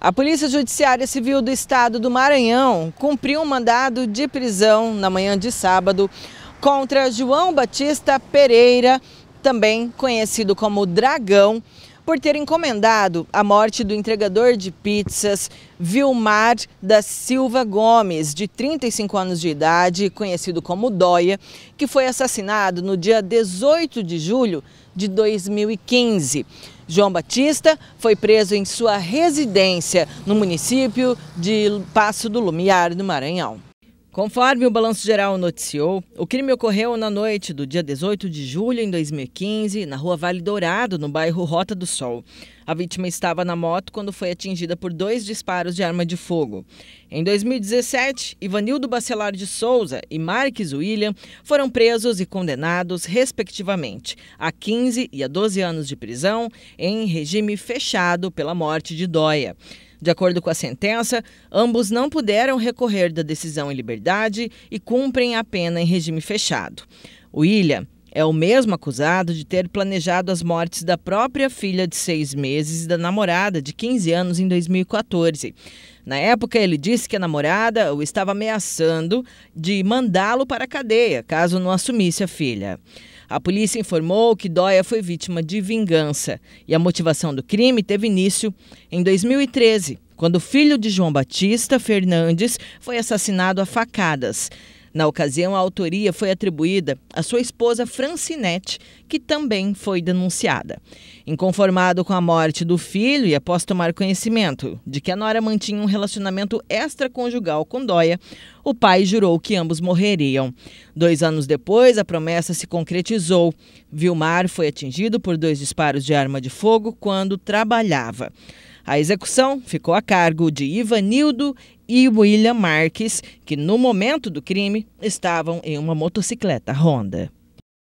A Polícia Judiciária Civil do Estado do Maranhão cumpriu um mandado de prisão na manhã de sábado contra João Batista Pereira, também conhecido como Dragão, por ter encomendado a morte do entregador de pizzas Vilmar da Silva Gomes, de 35 anos de idade, conhecido como Dóia, que foi assassinado no dia 18 de julho de 2015. João Batista foi preso em sua residência no município de Passo do Lumiar, no Maranhão. Conforme o Balanço Geral noticiou, o crime ocorreu na noite do dia 18 de julho em 2015, na rua Vale Dourado, no bairro Rota do Sol. A vítima estava na moto quando foi atingida por dois disparos de arma de fogo. Em 2017, Ivanildo Bacelar de Souza e Marques William foram presos e condenados, respectivamente, a 15 e a 12 anos de prisão em regime fechado pela morte de Dóia. De acordo com a sentença, ambos não puderam recorrer da decisão em liberdade e cumprem a pena em regime fechado. William é o mesmo acusado de ter planejado as mortes da própria filha de seis meses e da namorada de 15 anos em 2014. Na época, ele disse que a namorada o estava ameaçando de mandá-lo para a cadeia caso não assumisse a filha. A polícia informou que Dóia foi vítima de vingança e a motivação do crime teve início em 2013, quando o filho de João Batista, Fernandes, foi assassinado a facadas. Na ocasião, a autoria foi atribuída à sua esposa Francinete, que também foi denunciada. Inconformado com a morte do filho e após tomar conhecimento de que a Nora mantinha um relacionamento extraconjugal com Dóia, o pai jurou que ambos morreriam. Dois anos depois, a promessa se concretizou. Vilmar foi atingido por dois disparos de arma de fogo quando trabalhava. A execução ficou a cargo de Ivanildo e William Marques, que no momento do crime estavam em uma motocicleta Honda.